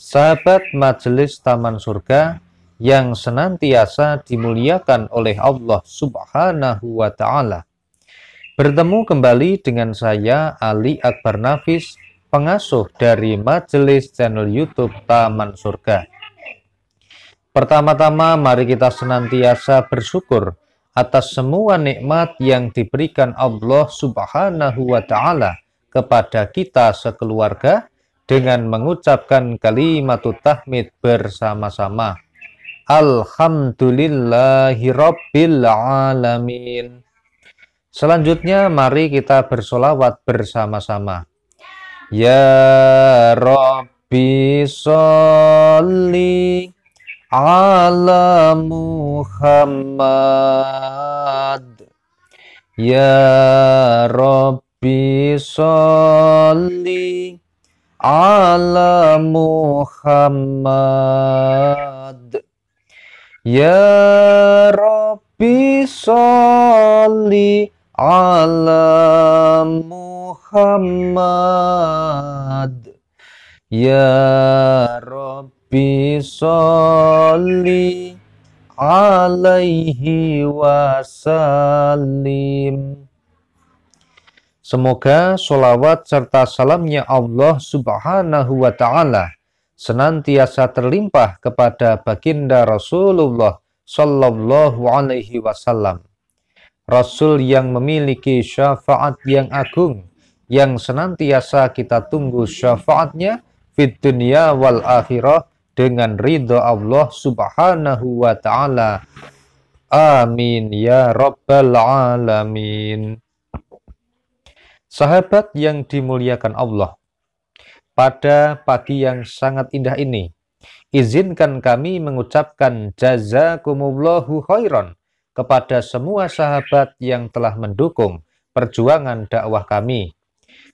sahabat majelis taman surga yang senantiasa dimuliakan oleh Allah Subhanahu wa taala. Bertemu kembali dengan saya Ali Akbar Nafis, pengasuh dari majelis channel YouTube Taman Surga. Pertama-tama mari kita senantiasa bersyukur atas semua nikmat yang diberikan Allah Subhanahu wa taala kepada kita sekeluarga dengan mengucapkan kalimat tahmid bersama-sama. Alhamdulillahirabbil alamin. Selanjutnya mari kita bersolawat bersama-sama. Ya Rabbi sholli ala Muhammad. Ya Rabbi sholli Allah Muhammad Ya Robi sholli Allah Muhammad Ya Robi sholli alaihi wasallim sallim Semoga solawat serta salamnya Allah subhanahu wa ta'ala senantiasa terlimpah kepada baginda Rasulullah sallallahu alaihi wasallam. Rasul yang memiliki syafaat yang agung yang senantiasa kita tunggu syafaatnya di dunia wal akhirah dengan ridho Allah subhanahu wa ta'ala. Amin ya rabbal alamin. Sahabat yang dimuliakan Allah, pada pagi yang sangat indah ini, izinkan kami mengucapkan jazakumullahu khairan kepada semua sahabat yang telah mendukung perjuangan dakwah kami.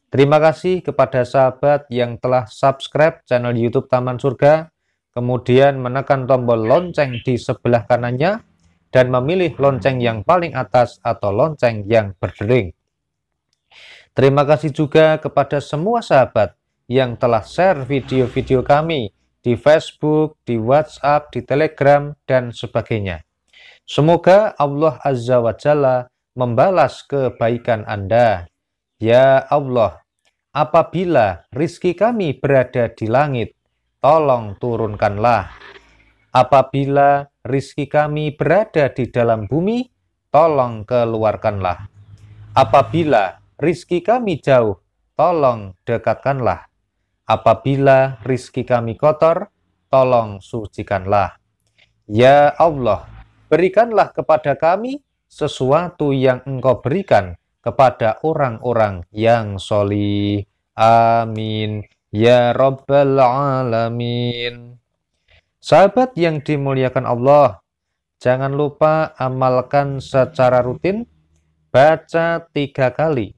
Terima kasih kepada sahabat yang telah subscribe channel YouTube Taman Surga, kemudian menekan tombol lonceng di sebelah kanannya, dan memilih lonceng yang paling atas atau lonceng yang berdering. Terima kasih juga kepada semua sahabat yang telah share video-video kami di Facebook, di WhatsApp, di Telegram, dan sebagainya. Semoga Allah Azza wa Jalla membalas kebaikan Anda. Ya Allah, apabila rizki kami berada di langit, tolong turunkanlah. Apabila rizki kami berada di dalam bumi, tolong keluarkanlah. Apabila rizki kami jauh, tolong dekatkanlah. Apabila rizki kami kotor, tolong sucikanlah. Ya Allah, berikanlah kepada kami sesuatu yang engkau berikan kepada orang-orang yang solih. Amin. Ya Rabbal Alamin. Sahabat yang dimuliakan Allah, jangan lupa amalkan secara rutin, baca tiga kali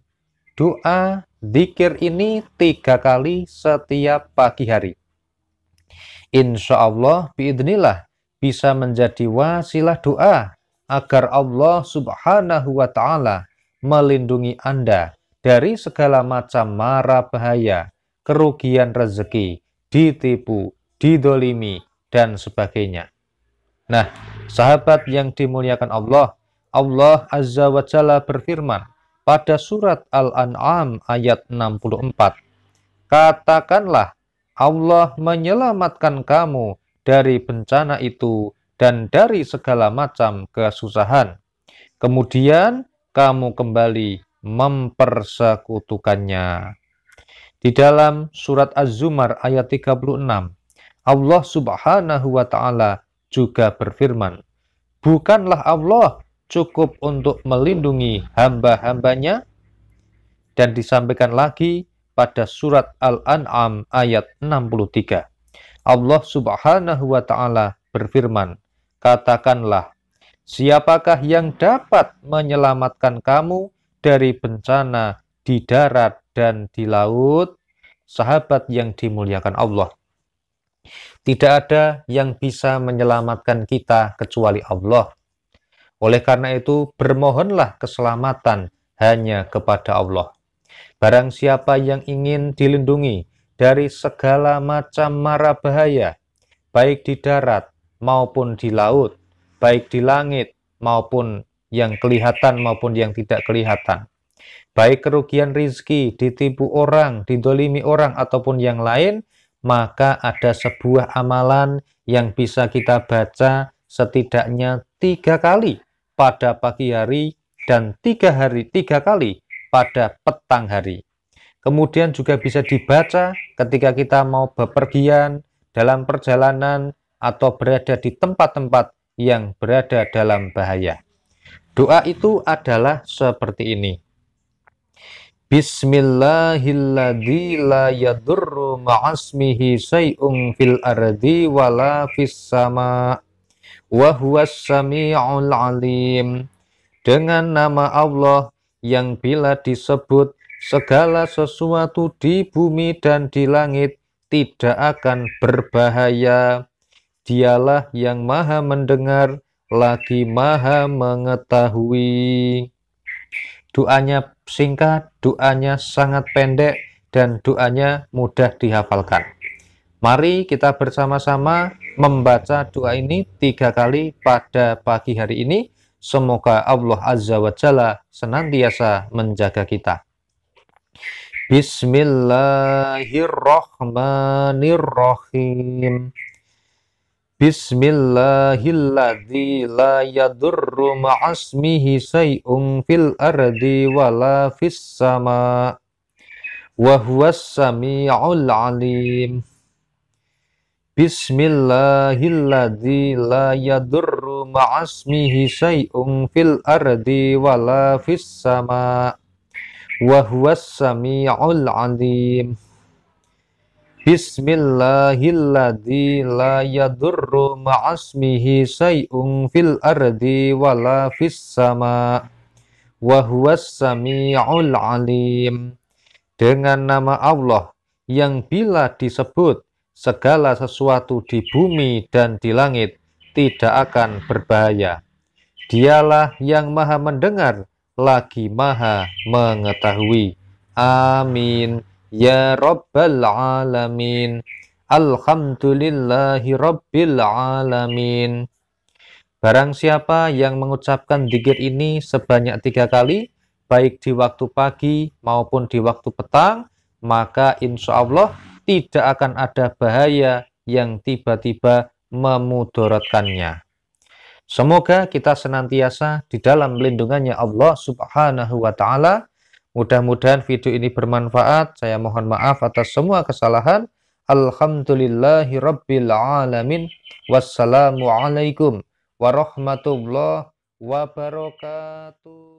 doa dikir ini tiga kali setiap pagi hari. Insya Allah biidnillah bisa menjadi wasilah doa agar Allah subhanahu wa ta'ala melindungi Anda dari segala macam mara bahaya, kerugian rezeki, ditipu, didolimi, dan sebagainya. Nah, sahabat yang dimuliakan Allah, Allah Azza wa Jalla berfirman, pada surat Al-An'am ayat 64. Katakanlah, Allah menyelamatkan kamu dari bencana itu dan dari segala macam kesusahan. Kemudian kamu kembali mempersekutukannya. Di dalam surat Az-Zumar ayat 36, Allah Subhanahu wa taala juga berfirman, "Bukanlah Allah cukup untuk melindungi hamba-hambanya dan disampaikan lagi pada surat Al-An'am ayat 63. Allah Subhanahu wa taala berfirman, "Katakanlah, siapakah yang dapat menyelamatkan kamu dari bencana di darat dan di laut?" Sahabat yang dimuliakan Allah, tidak ada yang bisa menyelamatkan kita kecuali Allah. Oleh karena itu, bermohonlah keselamatan hanya kepada Allah. Barang siapa yang ingin dilindungi dari segala macam mara bahaya, baik di darat maupun di laut, baik di langit maupun yang kelihatan maupun yang tidak kelihatan, baik kerugian rizki, ditipu orang, didolimi orang, ataupun yang lain, maka ada sebuah amalan yang bisa kita baca setidaknya tiga kali pada pagi hari dan tiga hari tiga kali pada petang hari. Kemudian juga bisa dibaca ketika kita mau bepergian, dalam perjalanan, atau berada di tempat-tempat yang berada dalam bahaya. Doa itu adalah seperti ini. Bismillahilladzi la yadurru ma'asmihi wa huwas alim. Dengan nama Allah yang bila disebut segala sesuatu di bumi dan di langit tidak akan berbahaya. Dialah yang maha mendengar, lagi maha mengetahui. Doanya singkat, doanya sangat pendek, dan doanya mudah dihafalkan. Mari kita bersama-sama membaca doa ini tiga kali pada pagi hari ini. Semoga Allah Azza wa Jalla senantiasa menjaga kita. Bismillahirrahmanirrahim. Bismillahilladzi la yadurru ma'asmihi say'um fil ardi la fis sama. huwas sami'ul alim. Bismillahilladzi la yadurru ma'asmihi syai'un fil ardi wa la fis sama wa huwas sami'ul alim Bismillahilladzi la yadurru ma'asmihi syai'un fil ardi wa la fis sama wa huwas sami'ul alim Dengan nama Allah yang bila disebut segala sesuatu di bumi dan di langit tidak akan berbahaya. Dialah yang maha mendengar, lagi maha mengetahui. Amin. Ya Rabbal Alamin. Alhamdulillahi Rabbil Alamin. Barang siapa yang mengucapkan dikir ini sebanyak tiga kali, baik di waktu pagi maupun di waktu petang, maka insya Allah tidak akan ada bahaya yang tiba-tiba memudaratkannya. Semoga kita senantiasa di dalam lindungannya Allah Subhanahu wa taala. Mudah-mudahan video ini bermanfaat. Saya mohon maaf atas semua kesalahan. Alhamdulillahi rabbil alamin. Wassalamualaikum warahmatullahi wabarakatuh.